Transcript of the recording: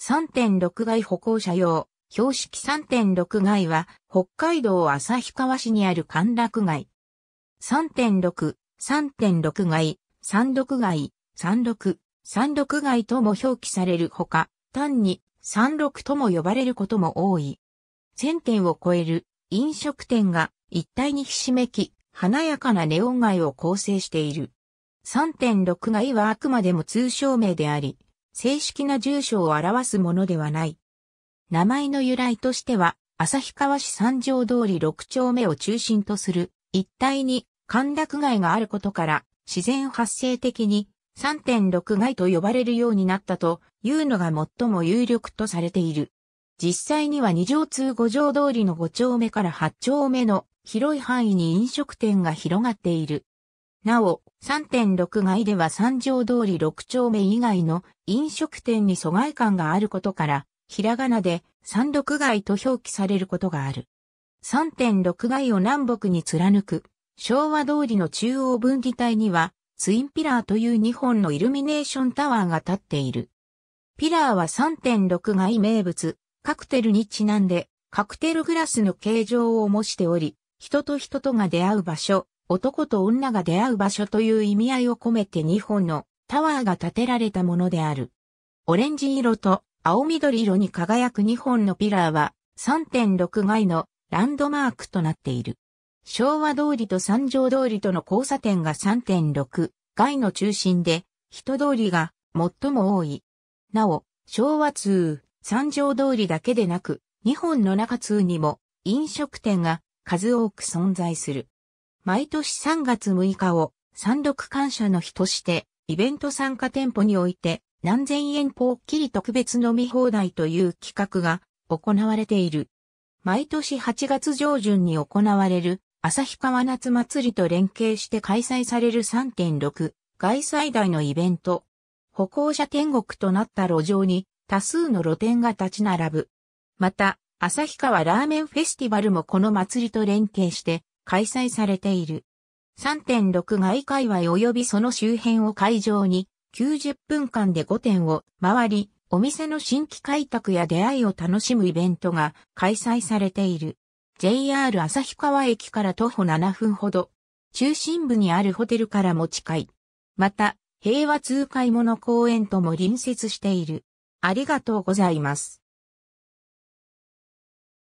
3.6街歩行者用、標識3.6街は、北海道旭川市にある歓楽街。3.6、3.6街、三六街、三六、三六街とも表記されるほか、単に三六とも呼ばれることも多い。1000店を超える飲食店が一体にひしめき、華やかなネオン街を構成している。3.6街はあくまでも通称名であり、正式な住所を表すものではない。名前の由来としては、旭川市三条通り6丁目を中心とする一帯に歓楽街があることから、自然発生的に3.6街と呼ばれるようになったというのが最も有力とされている。実際には2条通5条通りの5丁目から8丁目の広い範囲に飲食店が広がっている。なお、3.6街では三条通り6丁目以外の飲食店に疎外感があることから、ひらがなで三六街と表記されることがある。3.6街を南北に貫く、昭和通りの中央分離帯には、ツインピラーという2本のイルミネーションタワーが立っている。ピラーは3.6街名物、カクテルにちなんで、カクテルグラスの形状を模しており、人と人とが出会う場所、男と女が出会う場所という意味合いを込めて2本のタワーが建てられたものである。オレンジ色と青緑色に輝く2本のピラーは3.6階のランドマークとなっている。昭和通りと三条通りとの交差点が3.6階の中心で人通りが最も多い。なお、昭和通、三条通りだけでなく、日本の中通にも飲食店が数多く存在する。毎年3月6日を三六感謝の日として、イベント参加店舗において、何千円ぽっきり特別飲み放題という企画が行われている。毎年8月上旬に行われる、旭川夏祭りと連携して開催される3.6、外最大のイベント。歩行者天国となった路上に多数の露店が立ち並ぶ。また、旭川ラーメンフェスティバルもこの祭りと連携して開催されている。3.6街界隈及びその周辺を会場に90分間で5点を回り、お店の新規開拓や出会いを楽しむイベントが開催されている。JR 旭川駅から徒歩7分ほど。中心部にあるホテルからも近い。また、平和通買物公園とも隣接している。ありがとうございます。